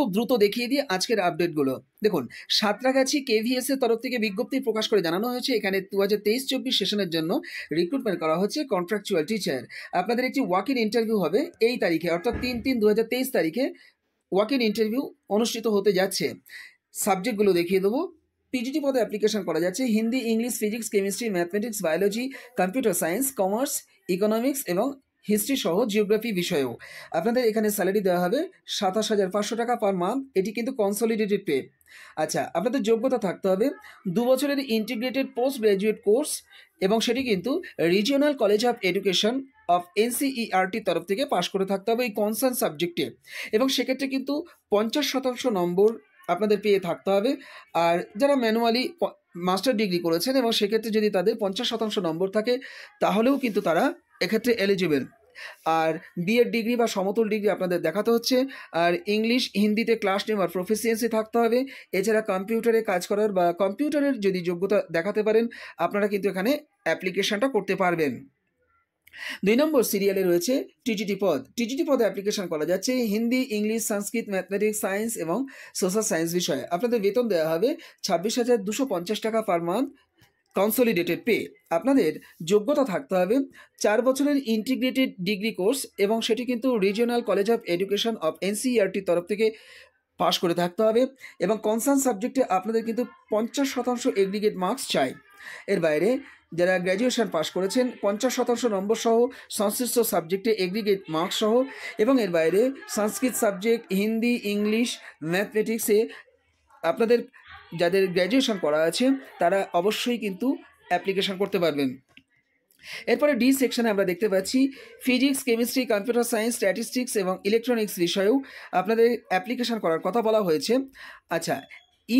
খুব দ্রুত দেখিয়ে দিয়ে আজকের আপডেটগুলো দেখুন সাতরাগাছি কেভিএস এর তরফ থেকে বিজ্ঞপ্তি প্রকাশ করে জানানো হয়েছে এখানে দু হাজার তেইশ চব্বিশ সেশনের জন্য রিক্রুটমেন্ট করা হচ্ছে কন্ট্রাকচুয়াল টিচার আপনাদের একটি ওয়াক ইন ইন্টারভিউ হবে এই তারিখে অর্থাৎ তিন তিন দু তারিখে ওয়াক ইন ইন্টারভিউ অনুষ্ঠিত হতে যাচ্ছে সাবজেক্টগুলো দেখিয়ে দেবো পিজিটি পদে অ্যাপ্লিকেশন করা যাচ্ছে Hindi English physics chemistry mathematics biology computer science commerce economics এবং হিস্ট্রি সহ জিওগ্রাফি বিষয়েও আপনাদের এখানে স্যালারি দেওয়া হবে সাতাশ হাজার পাঁচশো টাকা পার মান্থ এটি কিন্তু কনসলিডেটেড পে আচ্ছা আপনাদের যোগ্যতা থাকতে হবে দু বছরের ইন্টিগ্রেটেড পোস্ট গ্র্যাজুয়েট কোর্স এবং সেটি কিন্তু regional college of education of এনসিইআরটির তরফ থেকে পাশ করে থাকতে হবে এই কনসার্ন সাবজেক্টে এবং সেক্ষেত্রে কিন্তু পঞ্চাশ শতাংশ নম্বর আপনাদের পেয়ে থাকতে হবে আর যারা ম্যানুয়ালি মাস্টার ডিগ্রি করেছেন এবং সেক্ষেত্রে যদি তাদের পঞ্চাশ শতাংশ নম্বর থাকে তাহলেও কিন্তু তারা এক্ষেত্রে এলিজিবেল আর বিএড ডিগ্রি বা সমতল ডিগ্রি আপনাদের দেখাতে হচ্ছে আর ইংলিশ হিন্দিতে ক্লাস নেওয়ার প্রফিসিয়েন্সি থাকতে হবে এছাড়া কম্পিউটারে কাজ করার বা কম্পিউটারের যদি যোগ্যতা দেখাতে পারেন আপনারা কিন্তু এখানে অ্যাপ্লিকেশানটা করতে পারবেন দুই নম্বর সিরিয়ালে রয়েছে টিজিটি পদ টিজিটি পদে অ্যাপ্লিকেশন করা যাচ্ছে Hindi English Sanskrit mathematics science এবং সোশ্যাল সায়েন্স বিষয়ে আপনাদের বেতন দেওয়া হবে ছাব্বিশ হাজার দুশো পঞ্চাশ টাকা পার মান্থ কনসোলিডেটেড পে আপনাদের যোগ্যতা থাকতে হবে চার বছরের ইন্টিগ্রেটেড ডিগ্রি কোর্স এবং সেটি কিন্তু regional college of education of এনসিইআরটির তরফ থেকে পাশ করে থাকতে হবে এবং কনসার্ন সাবজেক্টে আপনাদের কিন্তু পঞ্চাশ শতাংশ এগ্রিগেট মার্কস চাই এর বাইরে যারা গ্র্যাজুয়েশন পাস করেছেন পঞ্চাশ শতাংশ নম্বর সহ সংশ্লিষ্ট সাবজেক্টে এগ্রিগেট মার্কস সহ এবং এর বাইরে সংস্কৃত সাবজেক্ট হিন্দি ইংলিশ ম্যাথমেটিক্সে আপনাদের যাদের গ্র্যাজুয়েশন করা আছে তারা অবশ্যই কিন্তু অ্যাপ্লিকেশান করতে পারবেন এরপরে ডি সেকশনে আমরা দেখতে পাচ্ছি physics chemistry computer science statistics এবং ইলেকট্রনিক্স বিষয়েও আপনাদের অ্যাপ্লিকেশান করার কথা বলা হয়েছে আচ্ছা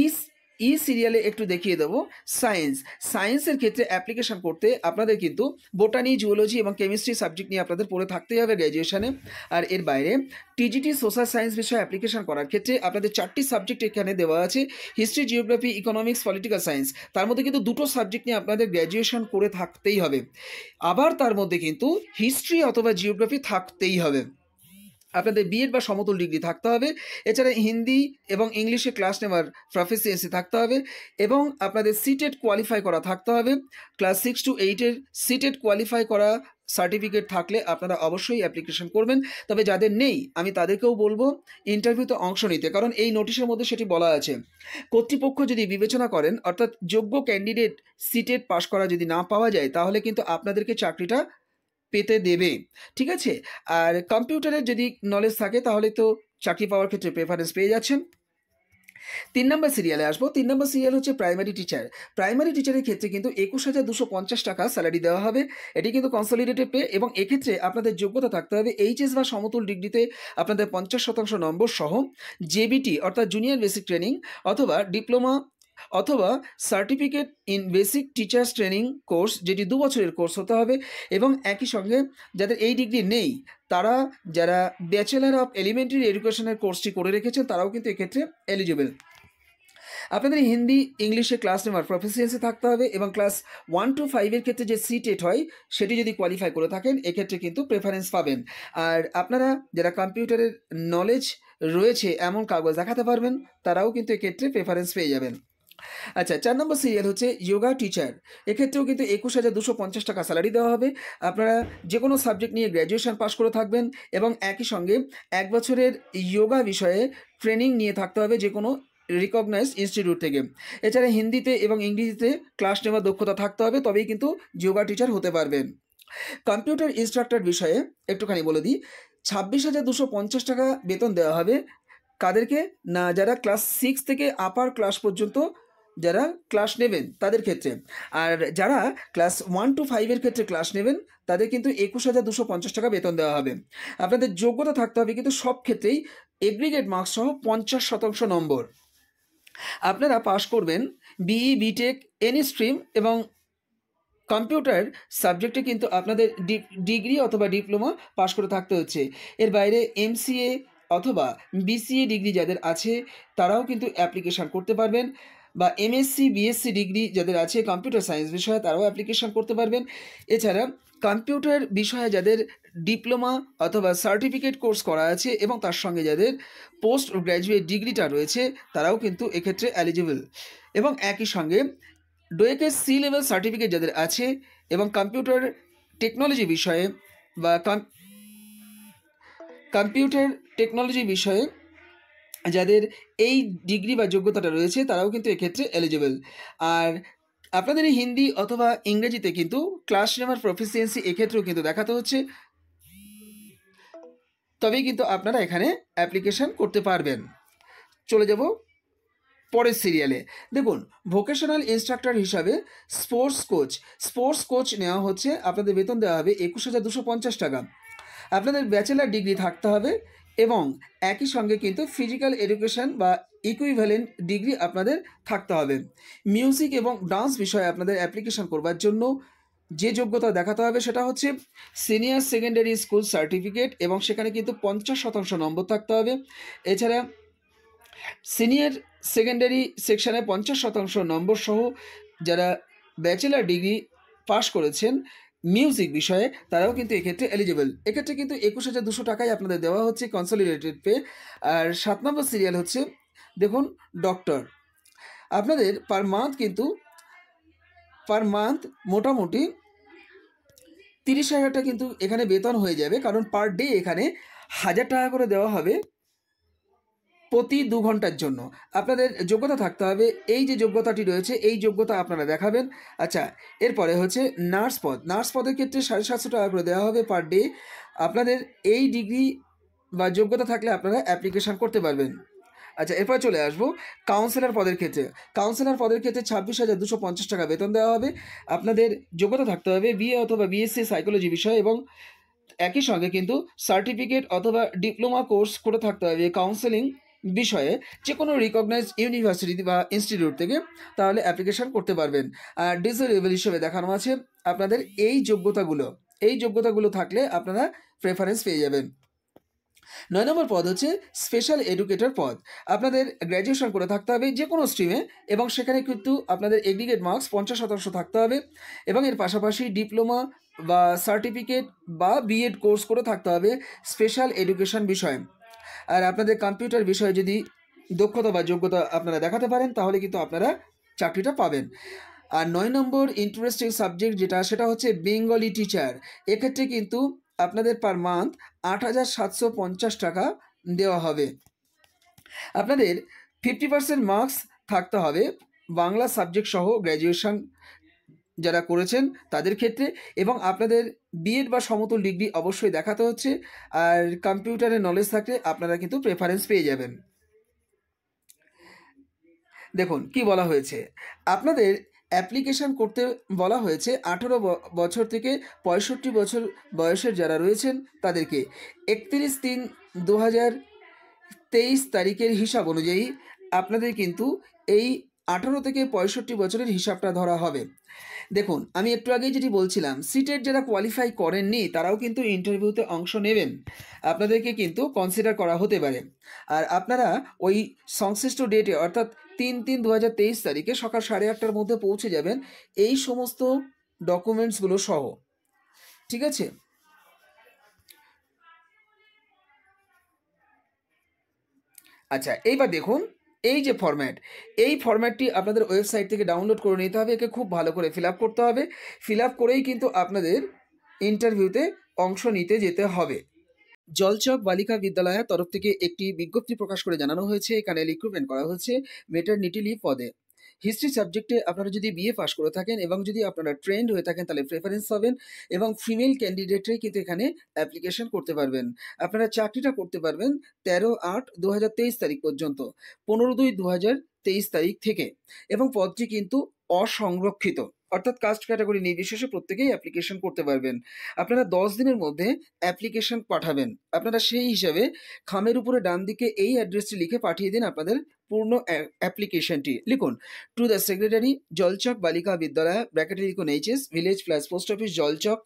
ইস e ই সিরিয়ালে একটু দেখিয়ে দেবো সায়েন্স সায়েন্সের ক্ষেত্রে অ্যাপ্লিকেশান করতে আপনাদের কিন্তু বোটানি জুওলজি এবং কেমিস্ট্রি সাবজেক্ট নিয়ে আপনাদের পড়ে থাকতেই হবে গ্র্যাজুয়েশানে আর এর বাইরে টিজিটি সোশ্যাল সায়েন্স বিষয়ে অ্যাপ্লিকেশন করার ক্ষেত্রে আপনাদের চারটি সাবজেক্ট এখানে দেওয়া আছে history geography economics political science তার মধ্যে কিন্তু দুটো সাবজেক্ট নিয়ে আপনাদের গ্র্যাজুয়েশন করে থাকতেই হবে আবার তার মধ্যে কিন্তু হিস্ট্রি অথবা জিওগ্রাফি থাকতেই হবে আপনাদের বিএড বা সমতল ডিগ্রি থাকতে হবে এছাড়া হিন্দি এবং ইংলিশে ক্লাস নেওয়ার প্রফেসিয়েন্সি থাকতে হবে এবং আপনাদের সিটেড কোয়ালিফাই করা থাকতে হবে ক্লাস সিক্স টু এইটের সিটেড কোয়ালিফাই করা সার্টিফিকেট থাকলে আপনারা অবশ্যই অ্যাপ্লিকেশন করবেন তবে যাদের নেই আমি তাদেরকেও বলবো ইন্টারভিউতে অংশ নিতে কারণ এই নোটিশের মধ্যে সেটি বলা আছে কর্তৃপক্ষ যদি বিবেচনা করেন অর্থাৎ যোগ্য ক্যান্ডিডেট সিটেট পাশ করা যদি না পাওয়া যায় তাহলে কিন্তু আপনাদেরকে চাকরিটা পেতে দেবে ঠিক আছে আর কম্পিউটারের যদি নলেজ থাকে তাহলে তো চাকরি পাওয়ার ক্ষেত্রে প্রেফারেন্স পেয়ে যাচ্ছেন তিন নম্বর সিরিয়ালে আসবো তিন নম্বর সিরিয়াল হচ্ছে প্রাইমারি টিচার প্রাইমারি টিচারের ক্ষেত্রে কিন্তু একুশ হাজার দুশো পঞ্চাশ টাকা স্যালারি দেওয়া হবে এটি কিন্তু কনসলিডেটেড পে এবং এক্ষেত্রে আপনাদের যোগ্যতা থাকতে হবে এইচএস বা সমতুল ডিগ্রিতে আপনাদের পঞ্চাশ শতাংশ নম্বর সহ জেবিটি অর্থাৎ জুনিয়র বেসিক ট্রেনিং অথবা ডিপ্লোমা অথবা certificate in basic teachers training course যেটি দু বছরের কোর্স হতে হবে এবং একই সঙ্গে যাদের এই ডিগ্রি নেই তারা যারা ব্যাচেলার অফ এলিমেন্টারি এডুকেশনের কোর্সটি করে রেখেছেন তারাও কিন্তু এক্ষেত্রে এলিজিবেল আপনাদের হিন্দি ইংলিশে ক্লাস নেওয়ার প্রফেসিয়েন্সি থাকতে হবে এবং ক্লাস ওয়ান টু ফাইভের ক্ষেত্রে যে সি টেট হয় সেটি যদি কোয়ালিফাই করে থাকেন এক্ষেত্রে কিন্তু প্রেফারেন্স পাবেন আর আপনারা যারা কম্পিউটারের নলেজ রয়েছে এমন কাগজ দেখাতে পারবেন তারাও কিন্তু এক্ষেত্রে প্রেফারেন্স পেয়ে যাবেন আচ্ছা চার নম্বর সিরিয়াল হচ্ছে যোগা টিচার এক্ষেত্রেও কিন্তু একুশ হাজার দুশো পঞ্চাশ টাকা স্যালারি দেওয়া হবে আপনারা যে কোনো সাবজেক্ট নিয়ে গ্র্যাজুয়েশন পাশ করে থাকবেন এবং একই সঙ্গে এক বছরের যোগা বিষয়ে ট্রেনিং নিয়ে থাকতে হবে যে কোনো রিকগনাইজড ইনস্টিটিউট থেকে এছাড়া হিন্দিতে এবং ইংরেজিতে ক্লাস নেওয়ার দক্ষতা থাকতে হবে তবেই কিন্তু যোগা টিচার হতে পারবেন কম্পিউটার ইনস্ট্রাক্টর বিষয়ে একটুখানি বলে দিই ছাব্বিশ হাজার দুশো পঞ্চাশ টাকা বেতন দেওয়া হবে কাদেরকে না যারা ক্লাস সিক্স থেকে আপার ক্লাস পর্যন্ত যারা ক্লাস নেবেন তাদের ক্ষেত্রে আর যারা ক্লাস ওয়ান টু ফাইভের ক্ষেত্রে ক্লাস নেবেন তাদের কিন্তু একুশ হাজার দুশো পঞ্চাশ টাকা বেতন দেওয়া হবে আপনাদের যোগ্যতা থাকতে হবে কিন্তু সব ক্ষেত্রেই এগ্রিগেট মার্কস সহ পঞ্চাশ শতাংশ নম্বর আপনারা পাশ করবেন বিই বিটেক এনি স্ট্রিম এবং কম্পিউটার সাবজেক্টে কিন্তু আপনাদের ডিগ্রি অথবা ডিপ্লোমা পাশ করে থাকতে হচ্ছে এর বাইরে এমসিএ অথবা বিসিএ ডিগ্রি যাদের আছে তারাও কিন্তু অ্যাপ্লিকেশান করতে পারবেন বা এমএসসি বিএসসি ডিগ্রি যাদের আছে কম্পিউটার সায়েন্স বিষয়ে তারাও অ্যাপ্লিকেশন করতে পারবেন এছাড়া কম্পিউটার বিষয়ে যাদের ডিপ্লোমা অথবা সার্টিফিকেট কোর্স করা আছে এবং তার সঙ্গে যাদের পোস্ট গ্র্যাজুয়েট ডিগ্রিটা রয়েছে তারাও কিন্তু এক্ষেত্রে অ্যালিজিবল এবং একই সঙ্গে ডোয়েকের সি লেভেল সার্টিফিকেট যাদের আছে এবং কম্পিউটার টেকনোলজি বিষয়ে বা কম্পিউটার টেকনোলজি বিষয়ে যাদের এই ডিগ্রি বা যোগ্যতাটা রয়েছে তারাও কিন্তু এক্ষেত্রে এলিজেবল আর আপনাদের এই হিন্দি অথবা ইংরেজিতে কিন্তু ক্লাস নেওয়ার প্রফিসিয়েন্সি এক্ষেত্রেও কিন্তু দেখাতে হচ্ছে তবেই কিন্তু আপনারা এখানে অ্যাপ্লিকেশান করতে পারবেন চলে যাব পরের সিরিয়ালে দেখুন ভোকেশনাল ইনস্ট্রাক্টর হিসাবে স্পোর্টস কোচ স্পোর্টস কোচ নেওয়া হচ্ছে আপনাদের বেতন দেওয়া হবে একুশ হাজার দুশো পঞ্চাশ টাকা আপনাদের ব্যাচেলার ডিগ্রি থাকতে হবে এবং একই সঙ্গে কিন্তু ফিজিক্যাল এডুকেশান বা ইকুইভ্যালেন্ট ডিগ্রি আপনাদের থাকতে হবে মিউজিক এবং ডান্স বিষয়ে আপনাদের অ্যাপ্লিকেশান করবার জন্য যে যোগ্যতা দেখাতে হবে সেটা হচ্ছে সিনিয়র সেকেন্ডারি স্কুল সার্টিফিকেট এবং সেখানে কিন্তু পঞ্চাশ শতাংশ নম্বর থাকতে হবে এছাড়া সিনিয়র সেকেন্ডারি সেকশানে পঞ্চাশ শতাংশ নম্বর সহ যারা ব্যাচেলার ডিগ্রি পাশ করেছেন মিউজিক বিষয়ে তারাও কিন্তু এক্ষেত্রে এলিজেবল এক্ষেত্রে কিন্তু একুশ হাজার দুশো টাকাই আপনাদের দেওয়া হচ্ছে কনসলিডেটেড পে আর সাত নম্বর সিরিয়াল হচ্ছে দেখুন ডক্টর আপনাদের পার মান্থ কিন্তু পার মান্থ মোটামুটি তিরিশ হাজারটা কিন্তু এখানে বেতন হয়ে যাবে কারণ পার ডে এখানে হাজার টাকা করে দেওয়া হবে প্রতি দু ঘন্টার জন্য আপনাদের যোগ্যতা থাকতে হবে এই যে যোগ্যতাটি রয়েছে এই যোগ্যতা আপনারা দেখাবেন আচ্ছা এরপরে হচ্ছে নার্স পদ নার্স পদের ক্ষেত্রে সাড়ে সাতশো টাকা করে দেওয়া হবে পার ডে আপনাদের এই ডিগ্রি বা যোগ্যতা থাকলে আপনারা অ্যাপ্লিকেশান করতে পারবেন আচ্ছা এরপর চলে আসবো কাউন্সিলর পদের ক্ষেত্রে কাউন্সিলর পদের ক্ষেত্রে ছাব্বিশ হাজার দুশো পঞ্চাশ টাকা বেতন দেওয়া হবে আপনাদের যোগ্যতা থাকতে হবে বিএ অথবা বিএসসি সাইকোলজি বিষয় এবং একই সঙ্গে কিন্তু সার্টিফিকেট অথবা ডিপ্লোমা কোর্স করে থাকতে হবে কাউন্সেলিং বিষয়ে যে কোনো রিকগনাইজ ইউনিভার্সিটি বা ইনস্টিটিউট থেকে তাহলে অ্যাপ্লিকেশান করতে পারবেন আর ডিজেল লেভেল হিসেবে দেখানো আছে আপনাদের এই যোগ্যতাগুলো এই যোগ্যতাগুলো থাকলে আপনারা প্রেফারেন্স পেয়ে যাবেন নয় নম্বর পদ হচ্ছে স্পেশাল এডুকেটর পদ আপনাদের গ্র্যাজুয়েশন করে থাকতে হবে যে কোনো স্ট্রিমে এবং সেখানে কিন্তু আপনাদের এগ্রিগেট মার্কস পঞ্চাশ শতাংশ থাকতে হবে এবং এর পাশাপাশি ডিপ্লোমা বা সার্টিফিকেট বা বিএড কোর্স করে থাকতে হবে স্পেশাল এডুকেশন বিষয়ে আর আপনাদের কম্পিউটার বিষয়ে যদি দক্ষতা বা যোগ্যতা আপনারা দেখাতে পারেন তাহলে কিন্তু আপনারা চাকরিটা পাবেন আর নয় নম্বর ইন্টারেস্টিং সাবজেক্ট যেটা সেটা হচ্ছে বেঙ্গলি টিচার এক্ষেত্রে কিন্তু আপনাদের পার মান্থ আট হাজার সাতশো পঞ্চাশ টাকা দেওয়া হবে আপনাদের ফিফটি পার্সেন্ট মার্কস থাকতে হবে বাংলা সাবজেক্ট সহ গ্র্যাজুয়েশন যারা করেছেন তাদের ক্ষেত্রে এবং আপনাদের বিএড বা সমতল ডিগ্রি অবশ্যই দেখাতে হচ্ছে আর কম্পিউটারের নলেজ থাকলে আপনারা কিন্তু প্রেফারেন্স পেয়ে যাবেন দেখুন কি বলা হয়েছে আপনাদের অ্যাপ্লিকেশান করতে বলা হয়েছে আঠেরো বছর থেকে পঁয়ষট্টি বছর বয়সের যারা রয়েছেন তাদেরকে একত্রিশ তিন দু হাজার তেইশ তারিখের হিসাব অনুযায়ী আপনাদের কিন্তু এই আঠারো থেকে পঁয়ষট্টি বছরের হিসাবটা ধরা হবে দেখুন আমি একটু আগেই যেটি বলছিলাম সিটের যারা কোয়ালিফাই করেননি তারাও কিন্তু ইন্টারভিউতে অংশ নেবেন আপনাদেরকে কিন্তু কনসিডার করা হতে পারে আর আপনারা ওই সংশ্লিষ্ট ডেটে অর্থাৎ তিন তিন দু তারিখে সকাল সাড়ে আটটার মধ্যে পৌঁছে যাবেন এই সমস্ত ডকুমেন্টসগুলো সহ ঠিক আছে আচ্ছা এইবার দেখুন এই যে ফর্ম্যাট এই ফর্ম্যাটটি আপনাদের ওয়েবসাইট থেকে ডাউনলোড করে নিতে হবে একে খুব ভালো করে ফিল করতে হবে ফিল করেই কিন্তু আপনাদের ইন্টারভিউতে অংশ নিতে যেতে হবে জলচক বালিকা বিদ্যালয়ের তরফ থেকে একটি বিজ্ঞপ্তি প্রকাশ করে জানানো হয়েছে এখানে রিক্রুটমেন্ট করা হয়েছে মেটার নিটিলি পদে হিস্ট্রি সাবজেক্টে আপনারা যদি বিএ পাশ করে থাকেন এবং যদি আপনারা ট্রেন্ড হয়ে থাকেন তাহলে প্রেফারেন্স পাবেন এবং ফিমেল ক্যান্ডিডেটরাই কিন্তু এখানে অ্যাপ্লিকেশন করতে পারবেন আপনারা চাকরিটা করতে পারবেন তেরো আট দু তারিখ পর্যন্ত পনেরো দুই দু তেইশ তারিখ থেকে এবং পদটি কিন্তু অসংরক্ষিত অর্থাৎ কাস্ট ক্যাটাগরি নির্বিশেষে প্রত্যেকেই অ্যাপ্লিকেশন করতে পারবেন আপনারা দশ দিনের মধ্যে অ্যাপ্লিকেশন পাঠাবেন আপনারা সেই হিসাবে খামের উপরে ডান দিকে এই অ্যাড্রেসটি লিখে পাঠিয়ে দিন আপনাদের পূর্ণ অ্যাপ্লিকেশনটি লিখুন টু দ্য সেক্রেটারি জলচক বালিকা বিদ্যালয় ব্র্যাকেটে লিখুন HS village plus post office Jalchak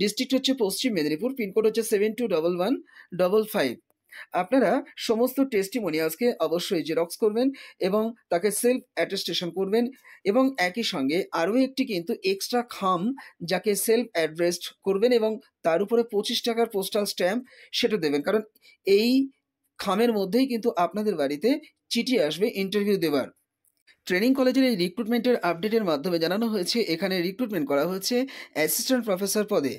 district হচ্ছে পশ্চিম মেদিনীপুর পিনকোড হচ্ছে seven two double one double five আপনারা সমস্ত টেস্টিমোনিয়ালসকে অবশ্যই জেরক্স করবেন এবং তাকে সেলফ অ্যাটেস্টেশন করবেন এবং একই সঙ্গে আরও একটি কিন্তু এক্সট্রা খাম যাকে সেলফ অ্যাড্রেসড করবেন এবং তার উপরে পঁচিশ টাকার পোস্টাল স্ট্যাম্প সেটা দেবেন কারণ এই খামের মধ্যেই কিন্তু আপনাদের বাড়িতে চিঠি আসবে ইন্টারভিউ দেবার ট্রেনিং কলেজের এই রিক্রুটমেন্টের আপডেটের মাধ্যমে জানানো হয়েছে এখানে রিক্রুটমেন্ট করা হয়েছে অ্যাসিস্ট্যান্ট প্রফেসর পদে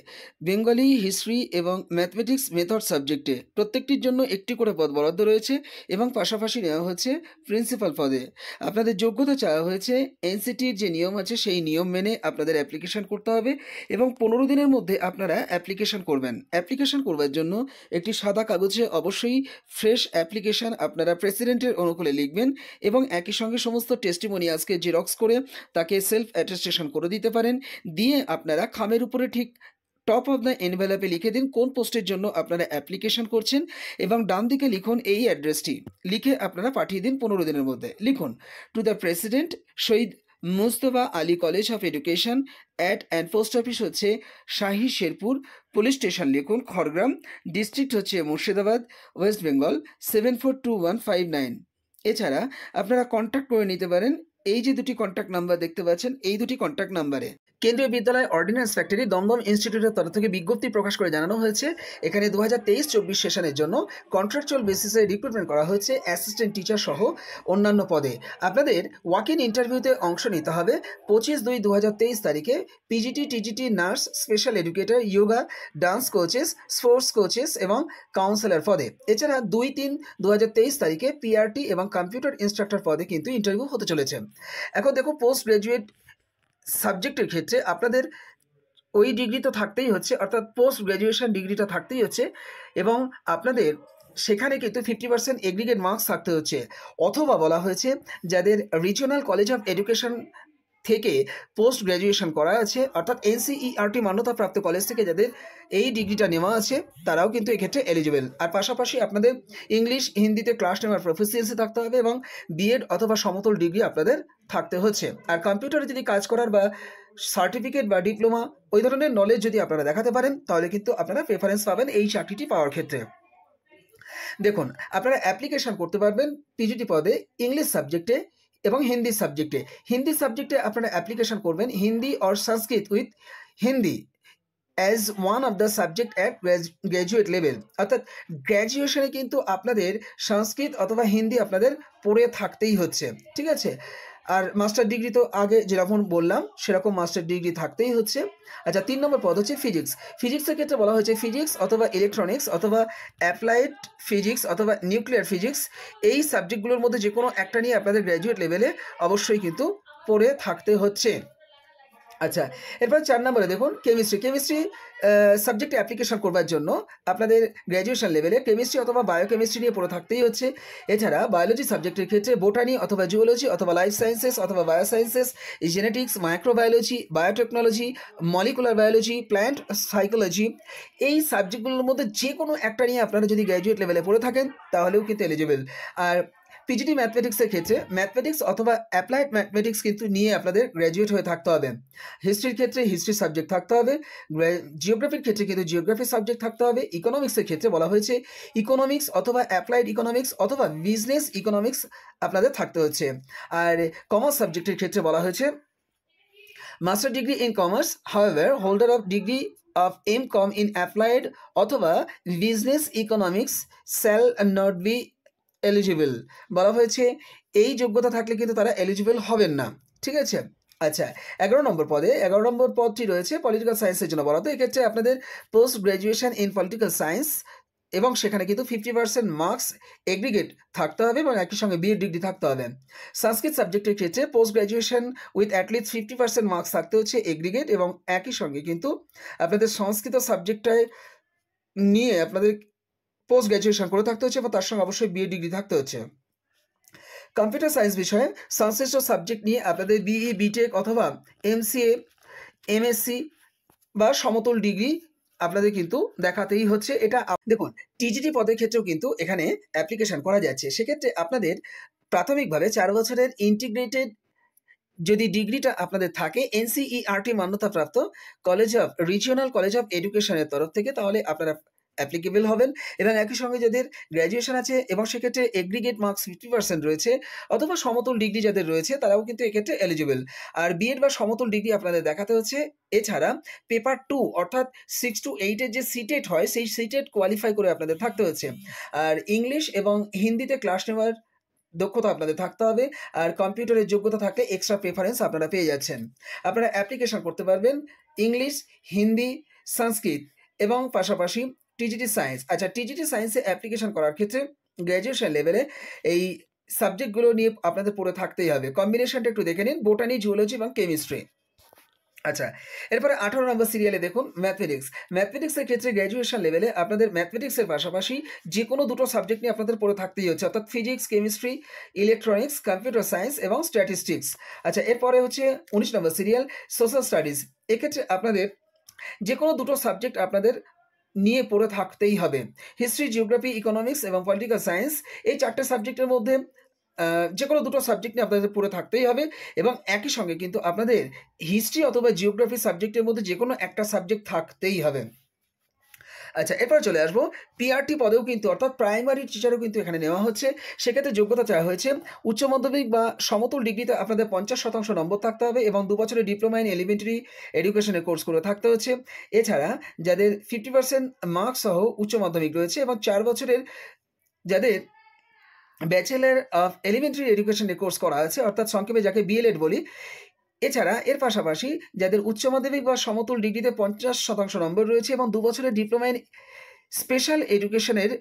বেঙ্গলি হিস্ট্রি এবং ম্যাথমেটিক্স মেথড সাবজেক্টে প্রত্যেকটির জন্য একটি করে পদ বরাদ্দ রয়েছে এবং পাশাপাশি নেওয়া হচ্ছে প্রিন্সিপাল পদে আপনাদের যোগ্যতা চাওয়া হয়েছে এনসিটির যে নিয়ম আছে সেই নিয়ম মেনে আপনাদের অ্যাপ্লিকেশান করতে হবে এবং পনেরো দিনের মধ্যে আপনারা অ্যাপ্লিকেশান করবেন অ্যাপ্লিকেশান করবার জন্য একটি সাদা কাগজে অবশ্যই ফ্রেশ অ্যাপ্লিকেশান আপনারা প্রেসিডেন্টের অনুকূলে লিখবেন এবং একই সঙ্গে সমস্ত টেস্টিমোনিয়ালসকে জেরক্স করে তাকে সেলফ অ্যাটেস্টেশন করে দিতে পারেন দিয়ে আপনারা খামের উপরে ঠিক টপ অফ দ্য এনভেলপে লিখে দিন কোন পোস্টের জন্য আপনারা অ্যাপ্লিকেশন করছেন এবং ডান দিকে লিখুন এই অ্যাড্রেসটি লিখে আপনারা পাঠিয়ে দিন পনেরো দিনের মধ্যে লিখুন to the president Shahid Mustafa Ali college of education at and post office হচ্ছে শাহি শেরপুর পুলিশ স্টেশন লিখুন খড়গ্রাম ডিস্ট্রিক্ট হচ্ছে Murshidabad West Bengal seven four two one five nine এছাড়া আপনারা কন্ট্যাক্ট করে নিতে পারেন এই যে দুটি কন্ট্যাক্ট নাম্বার দেখতে পাচ্ছেন এই দুটি কন্ট্যাক্ট নাম্বারে কেন্দ্রীয় বিদ্যালয় অর্ডিন্যান্স ফ্যাক্টরি দমদম ইনস্টিটিউটের তরফ থেকে বিজ্ঞপ্তি প্রকাশ করে জানানো হয়েছে এখানে দু হাজার তেইশ চব্বিশ সেশনের জন্য কন্ট্রাকচুয়াল বেসিসে রিক্রুটমেন্ট করা হয়েছে অ্যাসিস্ট্যান্ট টিচার সহ অন্যান্য পদে আপনাদের ওয়াক ইন ইন্টারভিউতে অংশ নিতে হবে পঁচিশ দুই দু হাজার তেইশ তারিখে PGT TGT nurse special educator yoga dance coaches sports coaches এবং কাউন্সেলর পদে এছাড়া দুই তিন দু হাজার তেইশ তারিখে পিআরটি এবং কম্পিউটার ইনস্ট্রাক্টর পদে কিন্তু ইন্টারভিউ হতে চলেছে এখন দেখো পোস্ট গ্রাজুয়েট সাবজেক্টের ক্ষেত্রে আপনাদের ওই ডিগ্রি তো থাকতেই হচ্ছে অর্থাৎ পোস্ট গ্র্যাজুয়েশন ডিগ্রিটা থাকতেই হচ্ছে এবং আপনাদের সেখানে কিন্তু ফিফটি পার্সেন্ট এগ্রিগেট মার্কস থাকতে হচ্ছে অথবা বলা হয়েছে যাদের রিজিওনাল কলেজ অফ এডুকেশন থেকে পোস্ট গ্র্যাজুয়েশন করা আছে অর্থাৎ এনসিইআরটি e মান্যতাপ্রাপ্ত কলেজ থেকে যাদের এই ডিগ্রিটা নেওয়া আছে তারাও কিন্তু এক্ষেত্রে এলিজিবেল আর পাশাপাশি আপনাদের ইংলিশ হিন্দিতে ক্লাস নেওয়ার প্রফিসিয়েন্সি থাকতে হবে এবং বিএড অথবা সমতল ডিগ্রি আপনাদের থাকতে হচ্ছে আর কম্পিউটারে যদি কাজ করার বা সার্টিফিকেট বা ডিপ্লোমা ওই ধরনের নলেজ যদি আপনারা দেখাতে পারেন তাহলে কিন্তু আপনারা প্রেফারেন্স পাবেন এই চাকরিটি পাওয়ার ক্ষেত্রে দেখুন আপনারা অ্যাপ্লিকেশান করতে পারবেন পিজিটি পদে ইংলিশ সাবজেক্টে এবং হিন্দি সাবজেক্টে হিন্দি সাবজেক্টে আপনারা অ্যাপ্লিকেশন করবেন Hindi or Sanskrit with Hindi as one of the subject at graduate level অর্থাৎ গ্র্যাজুয়েশনে কিন্তু আপনাদের সংস্কৃত অথবা হিন্দি আপনাদের পড়ে থাকতেই হচ্ছে ঠিক আছে আর মাস্টার ডিগ্রি তো আগে যেরকম বললাম সেরকম মাস্টার ডিগ্রি থাকতেই হচ্ছে আচ্ছা তিন নম্বর পদ হচ্ছে ফিজিক্স ফিজিক্সের ক্ষেত্রে বলা হয়েছে ফিজিক্স অথবা ইলেকট্রনিক্স অথবা অ্যাপ্লাইড ফিজিক্স অথবা নিউক্লিয়ার ফিজিক্স এই সাবজেক্টগুলোর মধ্যে যে কোনো একটা নিয়ে আপনাদের গ্র্যাজুয়েট লেভেলে অবশ্যই কিন্তু পড়ে থাকতে হচ্ছে আচ্ছা এরপর চার নম্বরে দেখুন কেমিস্ট্রি কেমিস্ট্রি সাবজেক্টে অ্যাপ্লিকেশন করবার জন্য আপনাদের গ্র্যাজুয়েশন লেভেলে কেমিস্ট্রি অথবা বায়োকেমিস্ট্রি নিয়ে পড়ে থাকতেই হচ্ছে এছাড়া বায়োলজি সাবজেক্টের ক্ষেত্রে বোটানি অথবা জুওলজি অথবা লাইফ সায়েন্সেস অথবা biosciences genetics microbiology biotechnology molecular biology plant psychology এই সাবজেক্টগুলোর মধ্যে যে কোনো একটা নিয়ে আপনারা যদি গ্র্যাজুয়েট লেভেলে পড়ে থাকেন তাহলেও কিন্তু এলিজিবল আর পিজিটি ম্যাথমেটিক্সের ক্ষেত্রে ম্যাথমেটিক্স অথবা অ্যাপ্লাইড ম্যাথমেটিক্স কিন্তু নিয়ে আপনাদের গ্র্যাজুয়েট হয়ে থাকতে হবে হিস্ট্রির ক্ষেত্রে হিস্ট্রি সাবজেক্ট থাকতে হবে জিওগ্রাফির ক্ষেত্রে কিন্তু জিওগ্রাফি সাবজেক্ট থাকতে হবে ইকোনমিক্সের ক্ষেত্রে বলা হয়েছে ইকোনমিক্স অথবা অ্যাপ্লাইড ইকোনমিক্স অথবা বিজনেস ইকোনমিক্স আপনাদের থাকতে হচ্ছে আর কমার্স সাবজেক্টের ক্ষেত্রে বলা হয়েছে master degree in commerce however holder of degree of M Com in applied অথবা business economics shall not be eligible বলা হয়েছে এই যোগ্যতা থাকলে কিন্তু তারা এলিজিবল হবেন না ঠিক আছে আচ্ছা এগারো নম্বর পদে এগারো নম্বর পদটি রয়েছে পলিটিক্যাল সায়েন্সের জন্য বলা তো এক্ষেত্রে আপনাদের post graduation in political science এবং সেখানে কিন্তু ফিফটি পার্সেন্ট মার্কস এগ্রিগেট থাকতে হবে এবং একই সঙ্গে বিএড ডিগ্রি থাকতে হবে সংস্কৃত সাবজেক্টের ক্ষেত্রে post graduation with at least fifty percent marks থাকতে হচ্ছে এগ্রিগেট এবং একই সঙ্গে কিন্তু আপনাদের সংস্কৃত সাবজেক্টটায় নিয়ে আপনাদের পোস্ট গ্র্যাজুয়েশন করে থাকতে হচ্ছে এবং তার সঙ্গে অবশ্যই বিএ ডিগ্রি থাকতে হচ্ছে কম্পিউটার সায়েন্স বিষয়ে সংশ্লিষ্ট সাবজেক্ট নিয়ে আপনাদের বিই বিটেক অথবা এমসিএ এমএসসি বা সমতল ডিগ্রি আপনাদের কিন্তু দেখাতেই হচ্ছে এটা দেখুন টিজিটি পদের ক্ষেত্রেও কিন্তু এখানে অ্যাপ্লিকেশন করা যাচ্ছে সেক্ষেত্রে আপনাদের প্রাথমিকভাবে চার বছরের ইন্টিগ্রেটেড যদি ডিগ্রিটা আপনাদের থাকে এনসিইআরটি e মান্যতাপ্রাপ্ত college of regional college of এডুকেশনের তরফ থেকে তাহলে আপনারা অ্যাপ্লিকেবল হবেন এবং একই সঙ্গে যাদের গ্রাজুয়েশন আছে এবং সেক্ষেত্রে এগ্রিগেট মার্কস ফিফটি পার্সেন্ট রয়েছে অথবা সমতল ডিগ্রি যাদের রয়েছে তারাও কিন্তু এক্ষেত্রে এলিজিবল আর বিএড বা সমতল ডিগ্রি আপনাদের দেখাতে হচ্ছে এছাড়া পেপার টু অর্থাৎ সিক্স টু এইটের যে সিটেট হয় সেই সিটেট কোয়ালিফাই করে আপনাদের থাকতে হচ্ছে আর ইংলিশ এবং হিন্দিতে ক্লাস নেওয়ার দক্ষতা আপনাদের থাকতে হবে আর কম্পিউটারের যোগ্যতা থাকলে এক্সট্রা প্রেফারেন্স আপনারা পেয়ে যাচ্ছেন আপনারা অ্যাপ্লিকেশন করতে পারবেন ইংলিশ হিন্দি সংস্কৃত এবং পাশাপাশি টিজিটি সায়েন্স আচ্ছা টিজিটি সায়েন্সে অ্যাপ্লিকেশন করার ক্ষেত্রে গ্র্যাজুয়েশন লেভেলে এই সাবজেক্টগুলো নিয়ে আপনাদের পড়ে থাকতেই হবে কম্বিনেশনটা একটু দেখে নিন বোটানি জুওলজি এবং কেমিস্ট্রি আচ্ছা এরপরে আঠারো নম্বর সিরিয়ালে দেখুন ম্যাথমেটিক্স ম্যাথমেটিক্সের ক্ষেত্রে গ্র্যাজুয়েশন লেভেলে আপনাদের ম্যাথমেটিক্সের পাশাপাশি যে কোনো দুটো সাবজেক্ট নিয়ে আপনাদের পড়ে থাকতেই হচ্ছে অর্থাৎ physics chemistry electronics computer science এবং স্ট্যাটিস্টিক্স আচ্ছা এরপরে হচ্ছে উনিশ নম্বর সিরিয়াল সোশ্যাল স্টাডিজ এক্ষেত্রে আপনাদের যে কোনো দুটো সাবজেক্ট আপনাদের নিয়ে পড়ে থাকতেই হবে হিস্ট্রি জিওগ্রাফি ইকোনমিক্স এবং পলিটিক্যাল সায়েন্স এই চারটে সাবজেক্টের মধ্যে যে কোনো দুটো সাবজেক্ট নিয়ে আপনাদের পড়ে থাকতেই হবে এবং একই সঙ্গে কিন্তু আপনাদের হিস্ট্রি অথবা জিওগ্রাফি সাবজেক্টের মধ্যে যে কোনো একটা সাবজেক্ট থাকতেই হবে আচ্ছা এরপরে চলে আসবো পিআরটি পদেও কিন্তু অর্থাৎ প্রাইমারি টিচারও কিন্তু এখানে নেওয়া হচ্ছে সেক্ষেত্রে যোগ্যতা চাওয়া হয়েছে উচ্চ মাধ্যমিক বা সমতল ডিগ্রিতে আপনাদের পঞ্চাশ শতাংশ নম্বর থাকতে হবে এবং দু বছরের ডিপ্লোমা ইন এলিমেন্টারি এডুকেশনের কোর্সগুলো থাকতে হচ্ছে এছাড়া যাদের ফিফটি পার্সেন্ট মার্কস সহ উচ্চ মাধ্যমিক রয়েছে এবং চার বছরের যাদের ব্যাচেলার অফ এলিমেন্টারি এডুকেশনের কোর্স করা আছে অর্থাৎ সংক্ষেপে যাকে বিএলএড বলি এছাড়া এর পাশাপাশি যাদের উচ্চ মাধ্যমিক বা সমতুল ডিগ্রিতে পঞ্চাশ শতাংশ নম্বর রয়েছে এবং দু বছরের ডিপ্লোমা ইন স্পেশাল এডুকেশনের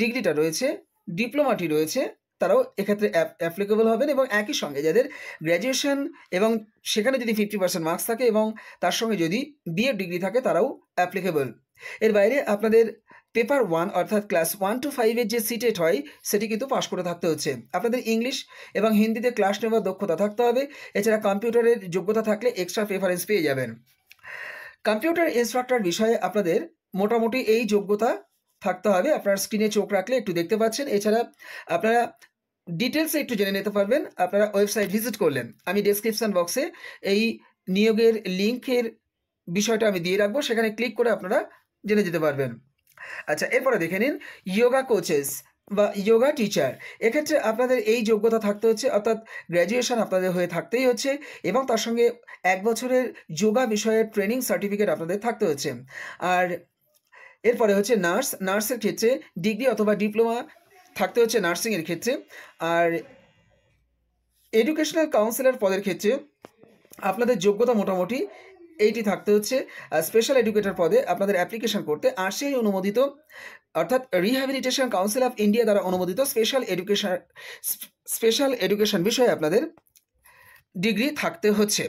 ডিগ্রিটা রয়েছে ডিপ্লোমাটি রয়েছে তারাও এক্ষেত্রে অ্যাপ্লিকেবল হবেন এবং একই সঙ্গে যাদের গ্র্যাজুয়েশন এবং সেখানে যদি ফিফটি পার্সেন্ট মার্কস থাকে এবং তার সঙ্গে যদি বিএড ডিগ্রি থাকে তারাও অ্যাপ্লিকেবল এর বাইরে আপনাদের পেপার ওয়ান অর্থাৎ ক্লাস ওয়ান টু ফাইভের যে সিটেট হয় সেটি কিন্তু পাশ করে থাকতে হচ্ছে আপনাদের ইংলিশ এবং হিন্দিতে ক্লাস নেওয়ার দক্ষতা থাকতে হবে এছাড়া কম্পিউটারের যোগ্যতা থাকলে এক্সট্রা প্রেফারেন্স পেয়ে যাবেন কম্পিউটার ইনস্ট্রাক্টর বিষয়ে আপনাদের মোটামুটি এই যোগ্যতা থাকতে হবে আপনার স্ক্রিনে চোখ রাখলে একটু দেখতে পাচ্ছেন এছাড়া আপনারা ডিটেলসে একটু জেনে নিতে পারবেন আপনারা ওয়েবসাইট ভিজিট করলেন আমি ডিসক্রিপশান বক্সে এই নিয়োগের লিঙ্কের বিষয়টা আমি দিয়ে রাখবো সেখানে ক্লিক করে আপনারা জেনে যেতে পারবেন আচ্ছা এরপরে দেখে নিন ইয়োগা কোচেস বা যোগা টিচার এক্ষেত্রে আপনাদের এই যোগ্যতা থাকতে হচ্ছে অর্থাৎ গ্র্যাজুয়েশন আপনাদের হয়ে থাকতেই হচ্ছে এবং তার সঙ্গে এক বছরের যোগা বিষয়ের ট্রেনিং সার্টিফিকেট আপনাদের থাকতে হচ্ছে আর এরপরে হচ্ছে নার্স নার্সের ক্ষেত্রে ডিগ্রি অথবা ডিপ্লোমা থাকতে হচ্ছে নার্সিংয়ের ক্ষেত্রে আর এডুকেশনাল কাউন্সিলর পদের ক্ষেত্রে আপনাদের যোগ্যতা মোটামুটি এইটি থাকতে হচ্ছে স্পেশাল এডুকেটর পদে আপনাদের অ্যাপ্লিকেশন করতে আর সেই অনুমোদিত অর্থাৎ রিহ্যাবিলিটেশন কাউন্সিল অফ ইন্ডিয়া দ্বারা অনুমোদিত স্পেশাল এডুকেশন স্পেশাল এডুকেশন বিষয়ে আপনাদের ডিগ্রি থাকতে হচ্ছে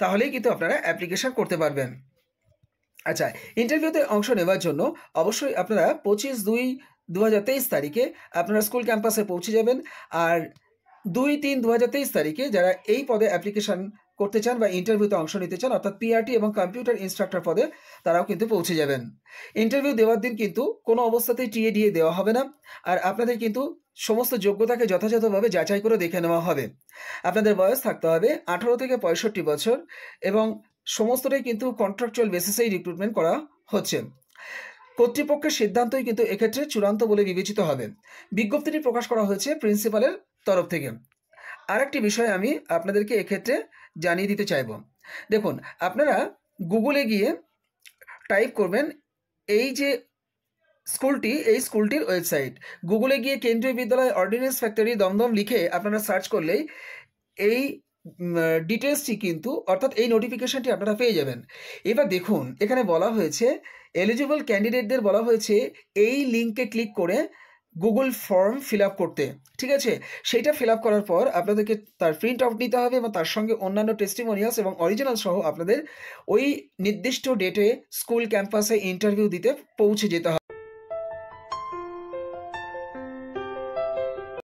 তাহলেই কিন্তু আপনারা অ্যাপ্লিকেশন করতে পারবেন আচ্ছা ইন্টারভিউতে অংশ নেওয়ার জন্য অবশ্যই আপনারা পঁচিশ দুই দু তারিখে আপনারা স্কুল ক্যাম্পাসে পৌঁছে যাবেন আর দুই তিন দু তারিখে যারা এই পদে অ্যাপ্লিকেশান করতে চান বা ইন্টারভিউতে অংশ নিতে চান অর্থাৎ পিআরটি এবং কম্পিউটার ইনস্ট্রাক্টর পদে তারাও কিন্তু পৌঁছে যাবেন ইন্টারভিউ দেওয়ার দিন কিন্তু কোনো অবস্থাতেই টিএ ডিএ দেওয়া হবে না আর আপনাদের কিন্তু সমস্ত যোগ্যতাকে যথাযথভাবে যাচাই করে দেখে নেওয়া হবে আপনাদের বয়স থাকতে হবে আঠারো থেকে পঁয়ষট্টি বছর এবং সমস্তটাই কিন্তু কন্ট্রাকচুয়াল বেসিসেই রিক্রুটমেন্ট করা হচ্ছে কর্তৃপক্ষের সিদ্ধান্তই কিন্তু এক্ষেত্রে চূড়ান্ত বলে বিবেচিত হবে বিজ্ঞপ্তিটি প্রকাশ করা হয়েছে প্রিন্সিপালের তরফ থেকে আরেকটি বিষয় আমি আপনাদেরকে এক্ষেত্রে জানিয়ে দিতে চাইব দেখুন আপনারা গুগলে গিয়ে টাইপ করবেন এই যে স্কুলটি এই স্কুলটির ওয়েবসাইট গুগলে গিয়ে কেন্দ্রীয় বিদ্যালয় অর্ডিন্যান্স ফ্যাক্টরি দমদম লিখে আপনারা সার্চ করলেই এই ডিটেলসটি কিন্তু অর্থাৎ এই নোটিফিকেশানটি আপনারা পেয়ে যাবেন এবার দেখুন এখানে বলা হয়েছে এলিজিবল ক্যান্ডিডেটদের বলা হয়েছে এই লিঙ্কে ক্লিক করে গুগল ফর্ম ফিল করতে ঠিক আছে সেটা ফিল করার পর আপনাদেরকে তার প্রিন্ট আউট নিতে হবে এবং তার সঙ্গে অন্যান্য টেস্টিমোনিয়ালস এবং অরিজিনাল সহ আপনাদের ওই নির্দিষ্ট ডেটে স্কুল ক্যাম্পাসে ইন্টারভিউ দিতে পৌঁছে যেতে হবে